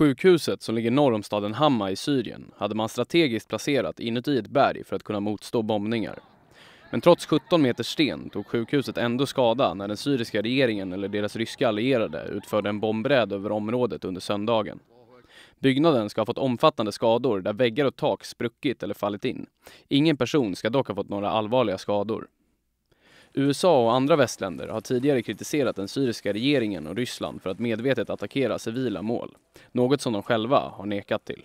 Sjukhuset, som ligger norr om staden Hama i Syrien, hade man strategiskt placerat inuti ett berg för att kunna motstå bombningar. Men trots 17 meter sten tog sjukhuset ändå skada när den syriska regeringen eller deras ryska allierade utförde en bombräd över området under söndagen. Byggnaden ska ha fått omfattande skador där väggar och tak spruckit eller fallit in. Ingen person ska dock ha fått några allvarliga skador. USA och andra västländer har tidigare kritiserat den syriska regeringen och Ryssland för att medvetet attackera civila mål, något som de själva har nekat till.